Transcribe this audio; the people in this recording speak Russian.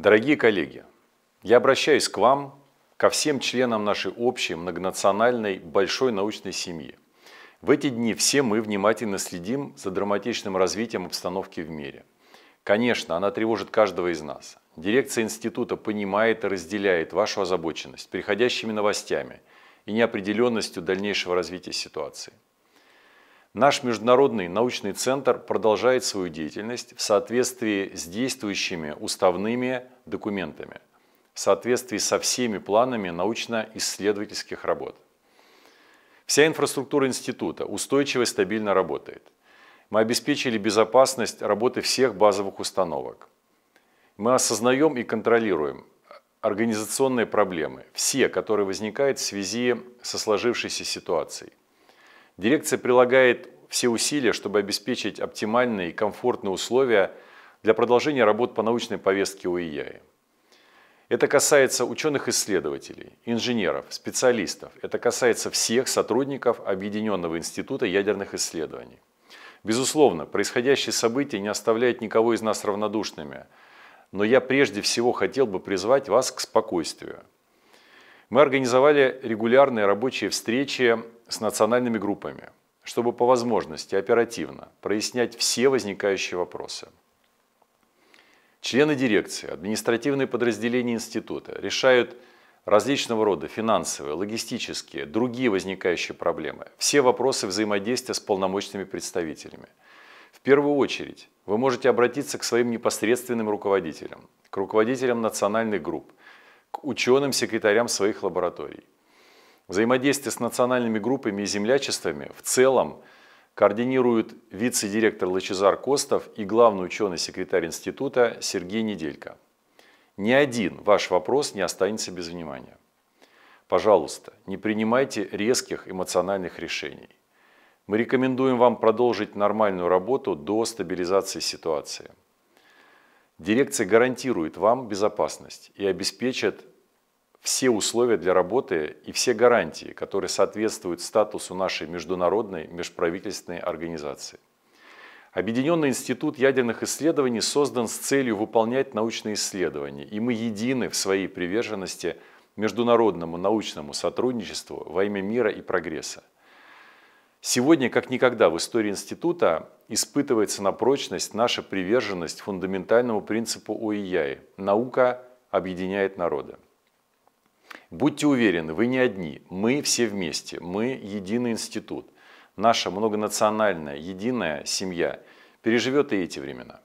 Дорогие коллеги, я обращаюсь к вам, ко всем членам нашей общей многонациональной большой научной семьи. В эти дни все мы внимательно следим за драматичным развитием обстановки в мире. Конечно, она тревожит каждого из нас. Дирекция института понимает и разделяет вашу озабоченность приходящими новостями и неопределенностью дальнейшего развития ситуации. Наш Международный научный центр продолжает свою деятельность в соответствии с действующими уставными документами, в соответствии со всеми планами научно-исследовательских работ. Вся инфраструктура института устойчиво и стабильно работает. Мы обеспечили безопасность работы всех базовых установок. Мы осознаем и контролируем организационные проблемы, все, которые возникают в связи со сложившейся ситуацией. Дирекция прилагает все усилия, чтобы обеспечить оптимальные и комфортные условия для продолжения работ по научной повестке УИЯИ. Это касается ученых-исследователей, инженеров, специалистов. Это касается всех сотрудников Объединенного института ядерных исследований. Безусловно, происходящие события не оставляют никого из нас равнодушными, но я прежде всего хотел бы призвать вас к спокойствию – мы организовали регулярные рабочие встречи с национальными группами, чтобы по возможности оперативно прояснять все возникающие вопросы. Члены дирекции, административные подразделения института решают различного рода финансовые, логистические, другие возникающие проблемы, все вопросы взаимодействия с полномочными представителями. В первую очередь вы можете обратиться к своим непосредственным руководителям, к руководителям национальных групп, к ученым-секретарям своих лабораторий. Взаимодействие с национальными группами и землячествами в целом координируют вице-директор Лачезар Костов и главный ученый-секретарь института Сергей Неделько. Ни один ваш вопрос не останется без внимания. Пожалуйста, не принимайте резких эмоциональных решений. Мы рекомендуем вам продолжить нормальную работу до стабилизации ситуации. Дирекция гарантирует вам безопасность и обеспечит все условия для работы и все гарантии, которые соответствуют статусу нашей международной межправительственной организации. Объединенный институт ядерных исследований создан с целью выполнять научные исследования, и мы едины в своей приверженности международному научному сотрудничеству во имя мира и прогресса – Сегодня, как никогда в истории института, испытывается на прочность наша приверженность фундаментальному принципу ОИЯИ – наука объединяет народы. Будьте уверены, вы не одни, мы все вместе, мы единый институт. Наша многонациональная, единая семья переживет и эти времена.